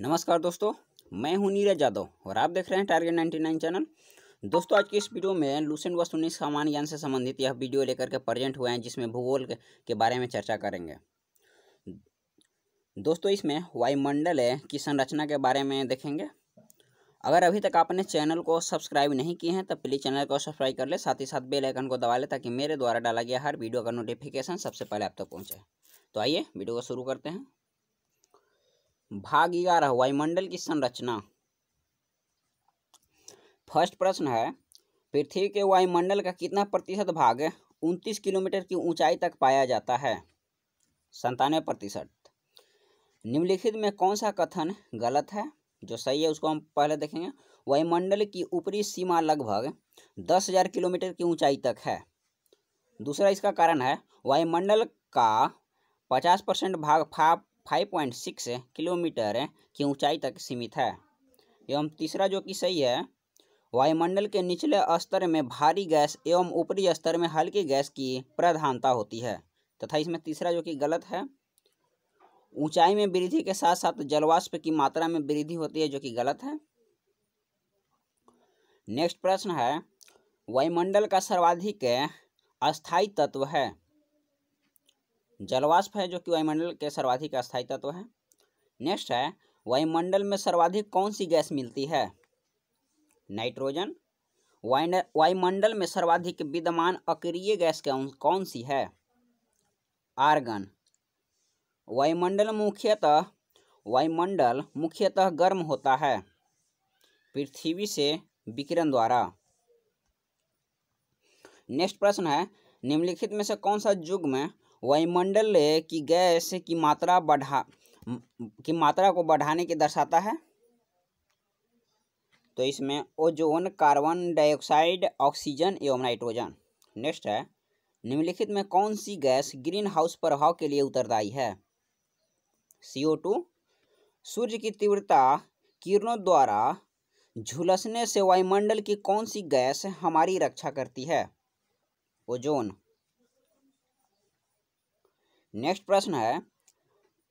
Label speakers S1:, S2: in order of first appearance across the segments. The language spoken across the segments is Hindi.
S1: नमस्कार दोस्तों मैं हूं नीरज यादव और आप देख रहे हैं टारगेट नाइन्टी नाइन चैनल दोस्तों आज की इस वीडियो में लूसेंट वस्तु उन्नीस सामान्य ज्ञान से संबंधित यह वीडियो लेकर के प्रेजेंट हुए हैं जिसमें भूगोल के बारे में चर्चा करेंगे दोस्तों इसमें वायुमंडल की संरचना के बारे में देखेंगे अगर अभी तक आपने चैनल को सब्सक्राइब नहीं किए हैं तो प्लीज़ चैनल को सब्सक्राइब कर ले साथ ही साथ बेल आइकन को दबा ले ताकि मेरे द्वारा डाला गया हर वीडियो का नोटिफिकेशन सबसे पहले आप तक तो पहुंचे तो आइए वीडियो को शुरू करते हैं भाग ग्यारह वायुमंडल की संरचना फर्स्ट प्रश्न है पृथ्वी के वायुमंडल का कितना प्रतिशत भाग उनतीस किलोमीटर की ऊंचाई तक पाया जाता है संतानवे प्रतिशत निम्नलिखित में कौन सा कथन गलत है जो सही है उसको हम पहले देखेंगे वायुमंडल की ऊपरी सीमा लगभग दस हजार किलोमीटर की ऊंचाई तक है दूसरा इसका कारण है वायुमंडल का पचास परसेंट भाग फाप 5.6 किलोमीटर की ऊंचाई तक सीमित है एवं तीसरा जो कि सही है वायुमंडल के निचले स्तर में भारी गैस एवं ऊपरी स्तर में हल्की गैस की प्रधानता होती है तथा इसमें तीसरा जो कि गलत है ऊंचाई में वृद्धि के साथ साथ जलवाष्प की मात्रा में वृद्धि होती है जो कि गलत है नेक्स्ट प्रश्न है वायुमंडल का सर्वाधिक अस्थायी तत्व है जलवाष्प है जो कि वायुमंडल के सर्वाधिक अस्थायी तत्व है नेक्स्ट है वायुमंडल में सर्वाधिक कौन सी गैस मिलती है नाइट्रोजन वायुमंडल में सर्वाधिक विद्यमान अक्रिय गैस कौन सी है आर्गन वायुमंडल मुख्यतः वायुमंडल मुख्यतः गर्म होता है पृथ्वी से विकिरण द्वारा नेक्स्ट प्रश्न है निम्नलिखित में से कौन सा युग में वायुमंडल की गैस की मात्रा बढ़ा की मात्रा को बढ़ाने के दर्शाता है तो इसमें ओजोन कार्बन डाइऑक्साइड ऑक्सीजन एवं नाइट्रोजन नेक्स्ट है निम्नलिखित में कौन सी गैस ग्रीन हाउस प्रभाव के लिए उत्तरदायी है सी टू सूर्य की तीव्रता किरणों द्वारा झुलसने से वायुमंडल की कौन सी गैस हमारी रक्षा करती है ओजोन नेक्स्ट प्रश्न है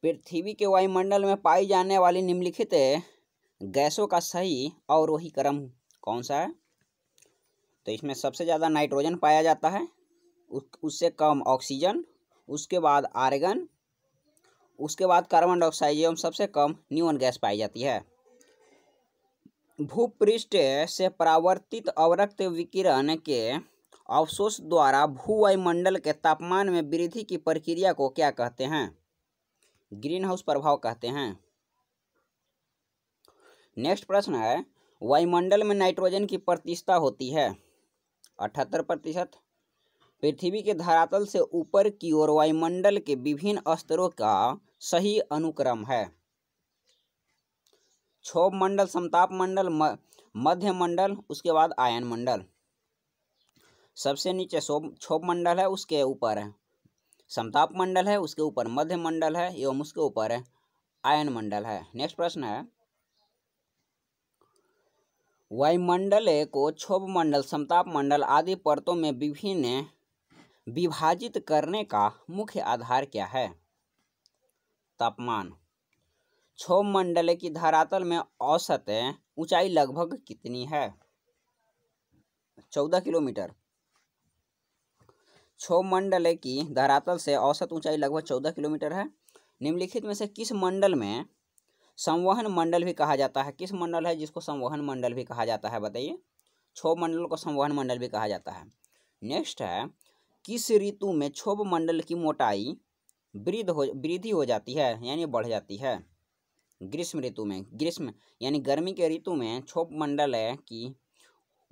S1: पृथ्वी के वायुमंडल में पाई जाने वाली निम्नलिखित गैसों का सही अवरोही क्रम कौन सा है तो इसमें सबसे ज़्यादा नाइट्रोजन पाया जाता है उस, उससे कम ऑक्सीजन उसके बाद आर्गन उसके बाद कार्बन डाइऑक्साइड एवं सबसे कम न्यून गैस पाई जाती है भूपृष्ठ से परावर्तित अवरक्त विकिरण के अवशोष द्वारा भू वायुमंडल के तापमान में वृद्धि की प्रक्रिया को क्या कहते हैं ग्रीन हाउस प्रभाव कहते हैं नेक्स्ट प्रश्न है वायुमंडल में नाइट्रोजन की प्रतिष्ठा होती है अठहत्तर प्रतिशत पृथ्वी के धरातल से ऊपर की ओर वायुमंडल के विभिन्न स्तरों का सही अनुक्रम है क्षोभ मंडल समताप मंडल मध्य मंडल उसके बाद आयन मंडल सबसे नीचे शोभ क्षोभ मंडल है उसके ऊपर है समताप मंडल है उसके ऊपर मध्य मंडल है एवं उसके ऊपर है आयन मंडल है नेक्स्ट प्रश्न है वायुमंडल को क्षोभ मंडल समताप मंडल आदि परतों में विभिन्न विभाजित करने का मुख्य आधार क्या है तापमान क्षोभ मंडल की धरातल में औसत ऊंचाई लगभग कितनी है चौदह किलोमीटर मंडल की धरातल से औसत ऊंचाई लगभग चौदह किलोमीटर है निम्नलिखित में से किस मंडल में संवहन मंडल भी कहा जाता है किस मंडल है जिसको संवहन मंडल भी कहा जाता है बताइए क्षोभ मंडल को संवहन मंडल भी कहा जाता है नेक्स्ट है किस ऋतु में क्षोभ मंडल की मोटाई वृद्ध हो वृद्धि हो जाती है यानी बढ़ जाती है ग्रीष्म ऋतु में ग्रीष्म यानी गर्मी के ऋतु में क्षोभ मंडल की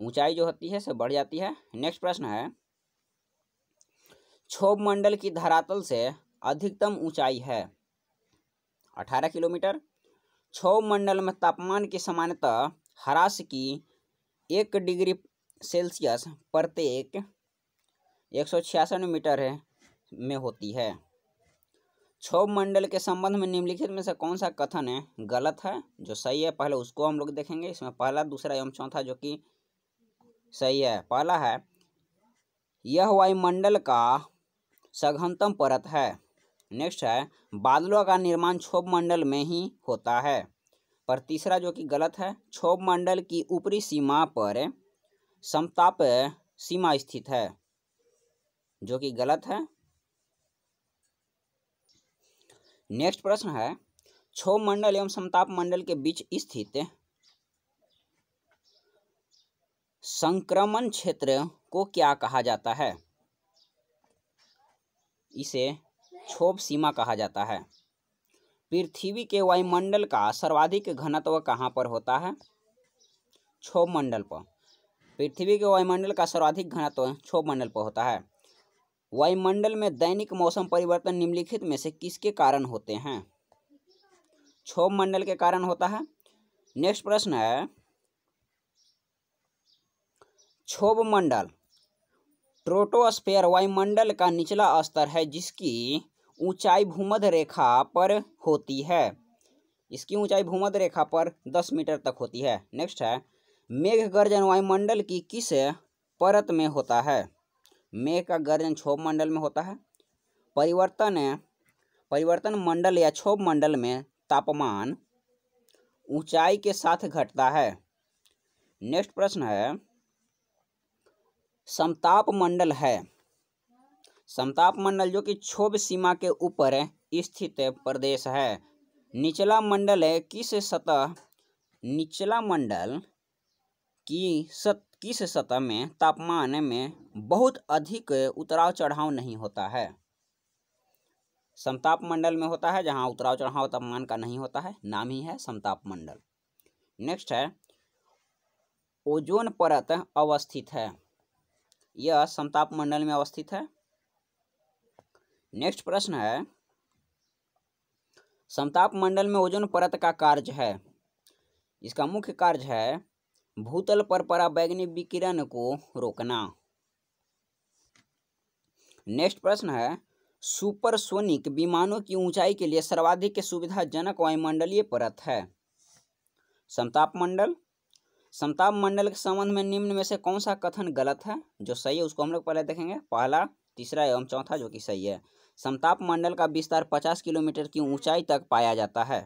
S1: ऊंचाई जो होती है से बढ़ जाती है नेक्स्ट प्रश्न है क्षोभ मंडल की धरातल से अधिकतम ऊंचाई है 18 किलोमीटर क्षोभ मंडल में तापमान की सामान्यतः ह्रास की एक डिग्री सेल्सियस प्रत्येक एक सौ छियासठ मीटर में होती है क्षोभ मंडल के संबंध में निम्नलिखित में से कौन सा कथन है गलत है जो सही है पहले उसको हम लोग देखेंगे इसमें पहला दूसरा एवं चौथा जो कि सही है पहला है यह वायुमंडल का सघनतम परत है नेक्स्ट है बादलों का निर्माण क्षोभ मंडल में ही होता है पर तीसरा जो कि गलत है क्षोभ मंडल की ऊपरी सीमा पर समताप सीमा स्थित है जो कि गलत है नेक्स्ट प्रश्न है क्षोभ मंडल एवं समताप मंडल के बीच स्थित संक्रमण क्षेत्र को क्या कहा जाता है इसे क्षोभ सीमा कहा जाता है पृथ्वी के वायुमंडल का सर्वाधिक घनत्व कहाँ पर होता है क्षोभ मंडल पर पृथ्वी के वायुमंडल का सर्वाधिक घनत्व क्षोभ मंडल पर होता है वायुमंडल में दैनिक मौसम परिवर्तन निम्नलिखित में से किसके कारण होते हैं क्षोभ मंडल के कारण होता है नेक्स्ट प्रश्न है क्षोभ मंडल ट्रोटोस्फेयर वायुमंडल का निचला स्तर है जिसकी ऊंचाई भूमध्य रेखा पर होती है इसकी ऊंचाई भूमध्य रेखा पर 10 मीटर तक होती है नेक्स्ट है मेघ गर्जन वायुमंडल की किस परत में होता है मेघ का गर्जन क्षोभ मंडल में होता है परिवर्तन परिवर्तन मंडल या क्षोभ मंडल में तापमान ऊंचाई के साथ घटता है नेक्स्ट प्रश्न है समताप मंडल है समताप मंडल जो कि क्षोभ सीमा के ऊपर स्थित प्रदेश है निचला मंडल है किस सतह निचला मंडल की सत किस सतह में तापमान में बहुत अधिक उतराव चढ़ाव नहीं होता है समताप मंडल में होता है जहाँ उतराव चढ़ाव तापमान का नहीं होता है नाम ही है समताप मंडल नेक्स्ट है ओजोन परत अवस्थित है यह समताप मंडल में अवस्थित है नेक्स्ट प्रश्न है समताप मंडल में ओजोन परत का कार्य है इसका मुख्य कार्य है भूतल पर बैग्नि विकिरण को रोकना नेक्स्ट प्रश्न है सुपरसोनिक विमानों की ऊंचाई के लिए सर्वाधिक सुविधाजनक वायुमंडलीय परत है समताप मंडल समताप मंडल के संबंध में निम्न में से कौन सा कथन गलत है जो सही है उसको हम लोग पहले देखेंगे पहला तीसरा एवं चौथा जो कि सही है समताप मंडल का विस्तार 50 किलोमीटर की ऊंचाई तक पाया जाता है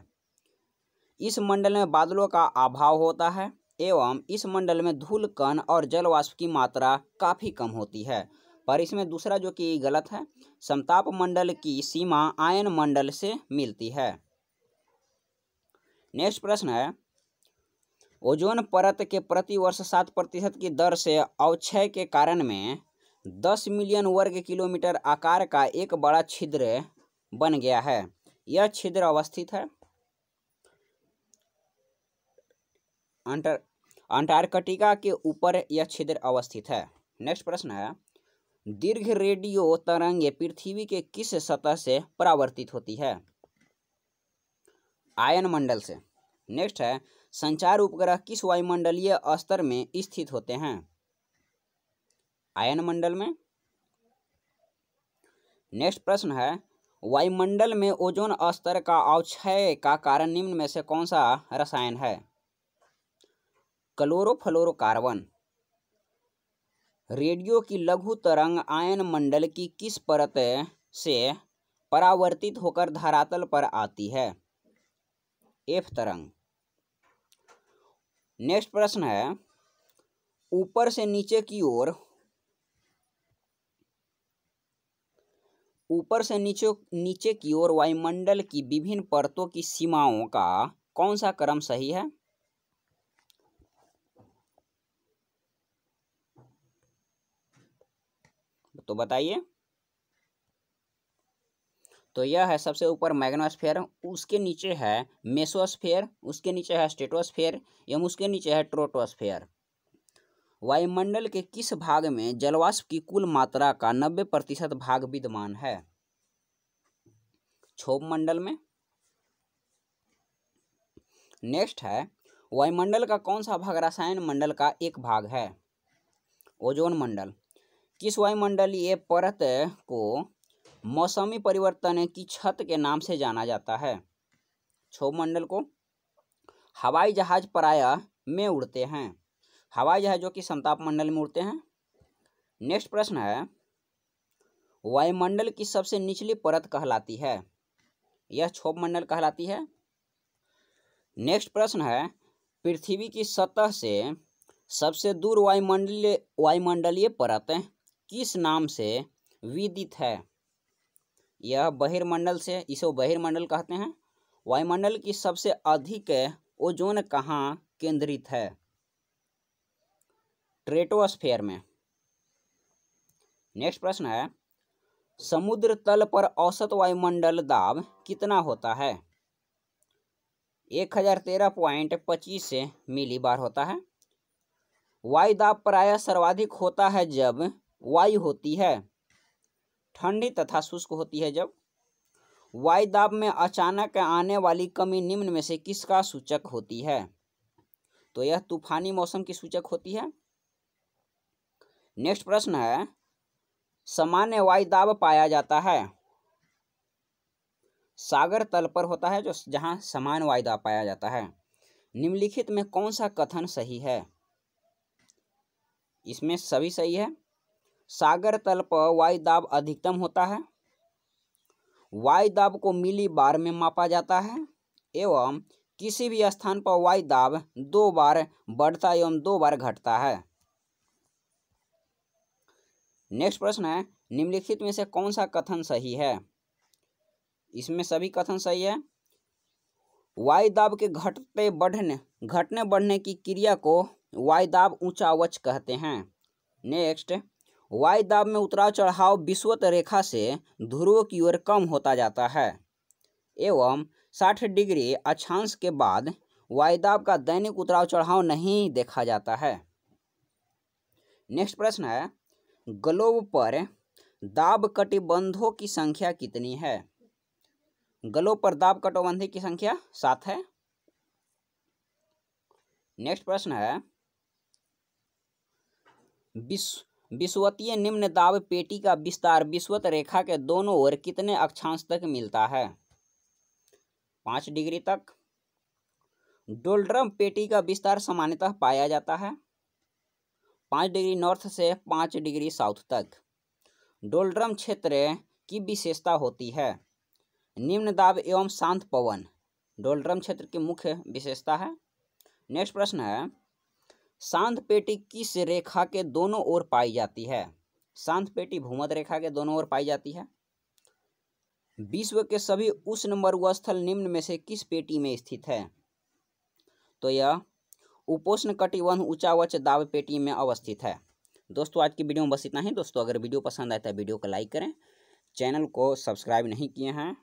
S1: इस मंडल में बादलों का अभाव होता है एवं इस मंडल में धूल कण और जलवाष्प की मात्रा काफ़ी कम होती है पर इसमें दूसरा जो कि गलत है समताप मंडल की सीमा आयन मंडल से मिलती है नेक्स्ट प्रश्न है ओजोन परत के प्रति वर्ष सात प्रतिशत की दर से अवक्षय के कारण में दस मिलियन वर्ग किलोमीटर आकार का एक बड़ा छिद्र बन गया है यह छिद्र अवस्थित है अंटार्कटिका के ऊपर यह छिद्र अवस्थित है नेक्स्ट प्रश्न है दीर्घ रेडियो तरंगे पृथ्वी के किस सतह से परावर्तित होती है आयन मंडल से नेक्स्ट है संचार उपग्रह किस वायुमंडलीय स्तर में स्थित होते हैं आयन मंडल में नेक्स्ट प्रश्न है वायुमंडल में ओजोन स्तर का अवक्षय का कारण निम्न में से कौन सा रसायन है क्लोरोफ्लोरोकार्बन रेडियो की लघु तरंग आयन मंडल की किस परत से परावर्तित होकर धरातल पर आती है एफ तरंग नेक्स्ट प्रश्न है ऊपर से नीचे की ओर ऊपर से नीचे नीचे की ओर वायुमंडल की विभिन्न परतों की सीमाओं का कौन सा क्रम सही है तो बताइए तो यह है सबसे ऊपर मैग्नोस्फेयर उसके नीचे है मेसोस्फेयर उसके नीचे है स्टेटोस्फेयर एवं उसके नीचे है ट्रोटोस्फेयर वायुमंडल के किस भाग में जलवाष्प की कुल मात्रा का नब्बे प्रतिशत भाग विद्यमान है क्षोभ मंडल में नेक्स्ट है वायुमंडल का कौन सा भाग रसायन मंडल का एक भाग है ओजोन मंडल किस वायुमंडलीय परत को मौसमी परिवर्तन की छत के नाम से जाना जाता है क्षोभ मंडल को हवाई जहाज पराया में उड़ते हैं हवाई जहाजों की संताप मंडल में उड़ते हैं नेक्स्ट प्रश्न है वायुमंडल की सबसे निचली परत कहलाती है यह क्षोभ मंडल कहलाती है नेक्स्ट प्रश्न है पृथ्वी की सतह से सबसे दूर वायुमंडलीय वायुमंडलीय परत किस नाम से विदित है यह बहिर्मंडल से इसे बहिर्मंडल कहते हैं वायुमंडल की सबसे अधिक ओजोन कहाँ केंद्रित है ट्रेटोस्फेयर में नेक्स्ट प्रश्न है समुद्र तल पर औसत वायुमंडल दाब कितना होता है एक हजार तेरह पॉइंट पच्चीस मिली बार होता है वायु दाब प्रायः सर्वाधिक होता है जब वायु होती है ठंडी तथा शुष्क होती है जब वायु दाब में अचानक आने वाली कमी निम्न में से किसका सूचक होती है तो यह तूफानी मौसम की सूचक होती है नेक्स्ट प्रश्न है सामान्य वायु दाब पाया जाता है सागर तल पर होता है जो जहाँ समान वायु दाब पाया जाता है निम्नलिखित में कौन सा कथन सही है इसमें सभी सही है सागर तल पर वायु दाब अधिकतम होता है वायु दाब को मिली बार में मापा जाता है एवं किसी भी स्थान पर वायु दाब दो बार बढ़ता एवं दो बार घटता है नेक्स्ट प्रश्न है निम्नलिखित में से कौन सा कथन सही है इसमें सभी कथन सही है वायु दाब के घटते बढ़ने घटने बढ़ने की क्रिया को वायु दाब वच कहते हैं नेक्स्ट वायु दाब में उतराव चढ़ाव विश्वत रेखा से ध्रुव की ओर कम होता जाता है एवं 60 डिग्री अक्षांश के बाद वायुदाब का दैनिक उतराव चढ़ाव नहीं देखा जाता है नेक्स्ट प्रश्न है ग्लोब पर दाब कटिबंधों की संख्या कितनी है ग्लोब पर दाब कटोबंधी की संख्या सात है नेक्स्ट प्रश्न है विश्व विश्वतीय निम्न दाब पेटी का विस्तार विश्वत रेखा के दोनों ओर कितने अक्षांश तक मिलता है पाँच डिग्री तक डोल्ड्रम पेटी का विस्तार सामान्यतः पाया जाता है पाँच डिग्री नॉर्थ से पाँच डिग्री साउथ तक डोल्ड्रम क्षेत्र की विशेषता होती है निम्न दाब एवं शांत पवन डोल्ड्रम क्षेत्र की मुख्य विशेषता है नेक्स्ट प्रश्न है सांध पेटी किस रेखा के दोनों ओर पाई जाती है सांध पेटी भूमध रेखा के दोनों ओर पाई जाती है विश्व के सभी उष्ण मरुस्थल निम्न में से किस पेटी में स्थित है तो यह उपोष्ण कटिबंध ऊंचावच दाब पेटी में अवस्थित है दोस्तों आज की वीडियो में बस इतना ही दोस्तों अगर वीडियो पसंद आए तो वीडियो को लाइक करें चैनल को सब्सक्राइब नहीं किए हैं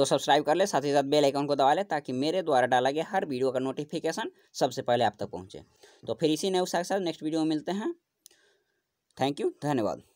S1: तो सब्सक्राइब कर ले साथ ही साथ बेल आइकन को दबा ले ताकि मेरे द्वारा डाला गया हर वीडियो का नोटिफिकेशन सबसे पहले आप तक पहुँचे तो फिर इसी उत्साह के साथ नेक्स्ट वीडियो में मिलते हैं थैंक यू धन्यवाद